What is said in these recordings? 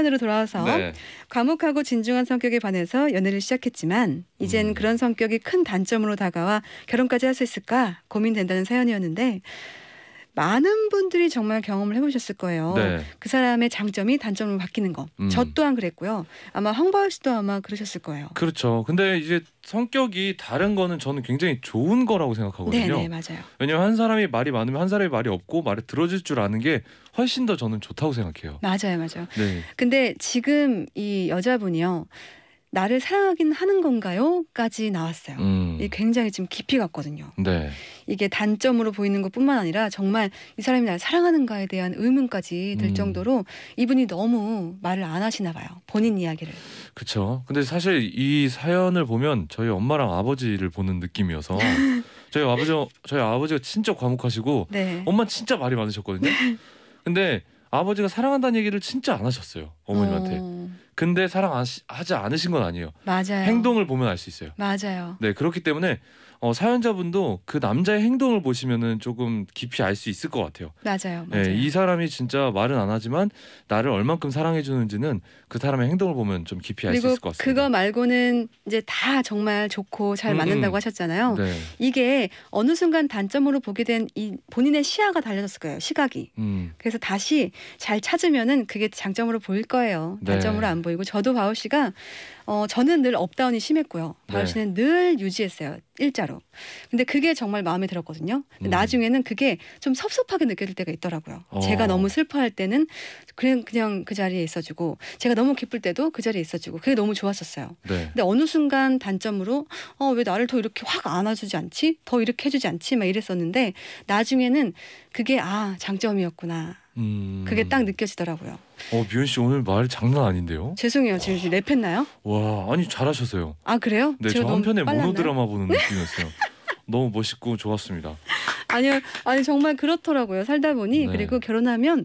사연으로 돌아와서 네. 과묵하고 진중한 성격에 반해서 연애를 시작했지만 이젠 음. 그런 성격이 큰 단점으로 다가와 결혼까지 할 수 있을까 고민된다는 사연이었는데 많은 분들이 정말 경험을 해보셨을 거예요. 네. 그 사람의 장점이 단점으로 바뀌는 거. 음. 저 또한 그랬고요. 아마 황보울 씨도 아마 그러셨을 거예요. 그렇죠. 근데 이제 성격이 다른 거는 저는 굉장히 좋은 거라고 생각하거든요. 네, 네 맞아요. 왜냐면 하한 사람이 말이 많으면 한 사람이 말이 없고 말을 들어줄 줄 아는 게 훨씬 더 저는 좋다고 생각해요. 맞아요, 맞아요. 네. 근데 지금 이 여자분이요. 나를 사랑하긴 하는 건가요?까지 나왔어요. 음. 이게 굉장히 지금 깊이 갔거든요. 네. 이게 단점으로 보이는 것뿐만 아니라 정말 이 사람이 나를 사랑하는가에 대한 의문까지 들 음. 정도로 이분이 너무 말을 안 하시나 봐요. 본인 이야기를. 그렇죠. 근데 사실 이 사연을 보면 저희 엄마랑 아버지를 보는 느낌이어서 저희 아버지 저희 아버지가 진짜 과묵하시고 네. 엄마 진짜 말이 많으셨거든요. 근데 아버지가 사랑한다는 얘기를 진짜 안 하셨어요 어머님한테. 어... 근데 사랑하지 않으신 건 아니에요. 맞아요. 행동을 보면 알 수 있어요. 맞아요. 네, 그렇기 때문에 어, 사연자분도 그 남자의 행동을 보시면은 조금 깊이 알 수 있을 것 같아요. 맞아요. 예, 맞아요. 네, 이 사람이 진짜 말은 안 하지만 나를 얼만큼 사랑해 주는지는 그 사람의 행동을 보면 좀 깊이 알 수 있을 것 같습니다. 그거 말고는 이제 다 정말 좋고 잘 맞는다고 음, 음. 하셨잖아요. 네. 이게 어느 순간 단점으로 보게 된이 본인의 시야가 달려졌을 거예요. 시각이. 음. 그래서 다시 잘 찾으면은 그게 장점으로 보일 거예요. 네. 단점으로 네. 안 보이고 저도 바울 씨가 어, 저는 늘 업다운이 심했고요. 바울 네. 씨는 늘 유지했어요. 일자로. 근데 그게 정말 마음에 들었거든요. 음. 나중에는 그게 좀 섭섭하게 느껴질 때가 있더라고요. 어. 제가 너무 슬퍼할 때는 그냥 그냥 그 자리에 있어주고 제가 너무 기쁠 때도 그 자리에 있어주고 그게 너무 좋았었어요. 네. 근데 어느 순간 단점으로 어왜 나를 더 이렇게 확 안아주지 않지? 더 이렇게 해주지 않지? 막 이랬었는데 나중에는 그게 아 장점이었구나. 음. 그게 딱 느껴지더라고요. 어 미연 씨 오늘 말 장난 아닌데요? 죄송해요, 지윤 씨 랩했나요? 와 아니 잘하셨어요. 아 그래요? 네, 저 한편의 모노 드라마 보는 네. 느낌이었어요. 너무 멋있고 좋았습니다. 아니요, 아니 정말 그렇더라고요. 살다 보니 네. 그리고 결혼하면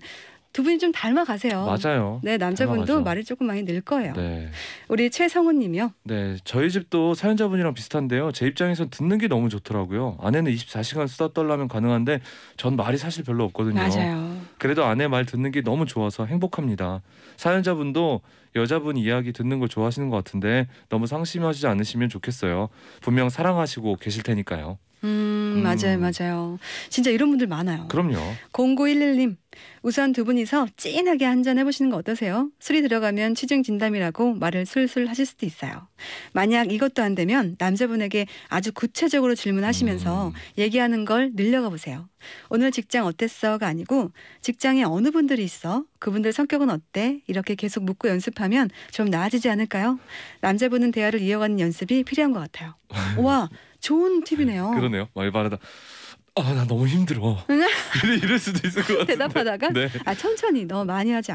두 분이 좀 닮아가세요. 맞아요. 네, 남자분도 닮아가죠. 말이 조금 많이 늘 거예요. 네. 우리 최성훈 님이요. 네, 저희 집도 사연자분이랑 비슷한데요. 제 입장에선 듣는 게 너무 좋더라고요. 아내는 24시간 수다 떨라면 가능한데 전 말이 사실 별로 없거든요. 맞아요. 그래도 아내 말 듣는 게 너무 좋아서 행복합니다. 사연자분도 여자분 이야기 듣는 걸 좋아하시는 것 같은데 너무 상심하지 않으시면 좋겠어요. 분명 사랑하시고 계실 테니까요. 음. 음, 맞아요, 음. 맞아요. 진짜 이런 분들 많아요. 그럼요. 0911님, 우선 두 분이서 찐하게 한잔 해보시는 거 어떠세요? 술이 들어가면 취중 진담이라고 말을 술술 하실 수도 있어요. 만약 이것도 안 되면 남자분에게 아주 구체적으로 질문하시면서 음. 얘기하는 걸 늘려가 보세요. 오늘 직장 어땠어가 아니고 직장에 어느 분들이 있어? 그분들 성격은 어때? 이렇게 계속 묻고 연습하면 좀 나아지지 않을까요? 남자분은 대화를 이어가는 연습이 필요한 것 같아요. 와, 좋은 팁이네요. 네, 그러네요. 말 바르다. 아, 나 너무 힘들어. 네. 이럴 수도 있을 것 같아요. 대답하다가 네. 아 천천히 너 많이 하지 않.